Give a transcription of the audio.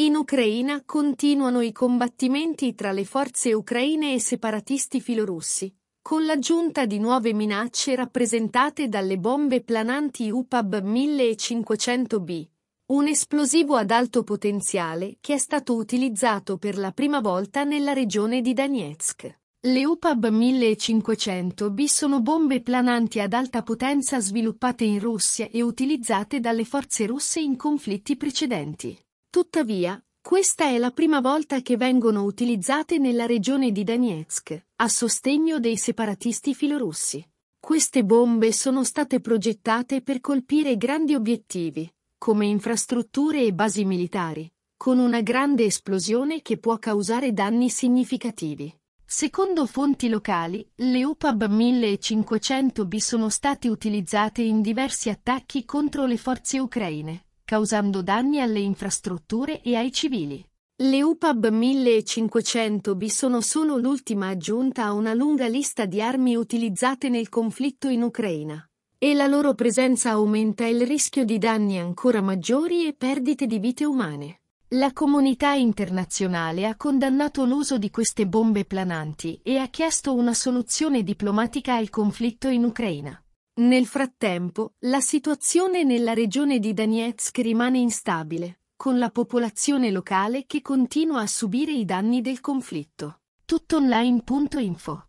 In Ucraina continuano i combattimenti tra le forze ucraine e separatisti filorussi, con l'aggiunta di nuove minacce rappresentate dalle bombe plananti UPAB 1500B, un esplosivo ad alto potenziale che è stato utilizzato per la prima volta nella regione di Donetsk. Le UPAB 1500B sono bombe plananti ad alta potenza sviluppate in Russia e utilizzate dalle forze russe in conflitti precedenti. Tuttavia, questa è la prima volta che vengono utilizzate nella regione di Donetsk, a sostegno dei separatisti filorussi. Queste bombe sono state progettate per colpire grandi obiettivi, come infrastrutture e basi militari, con una grande esplosione che può causare danni significativi. Secondo fonti locali, le UPAB 1500B sono state utilizzate in diversi attacchi contro le forze ucraine, causando danni alle infrastrutture e ai civili. Le UPAB 1500B sono solo l'ultima aggiunta a una lunga lista di armi utilizzate nel conflitto in Ucraina e la loro presenza aumenta il rischio di danni ancora maggiori e perdite di vite umane. La comunità internazionale ha condannato l'uso di queste bombe plananti e ha chiesto una soluzione diplomatica al conflitto in Ucraina. Nel frattempo, la situazione nella regione di Donetsk rimane instabile, con la popolazione locale che continua a subire i danni del conflitto. Tuttonline.info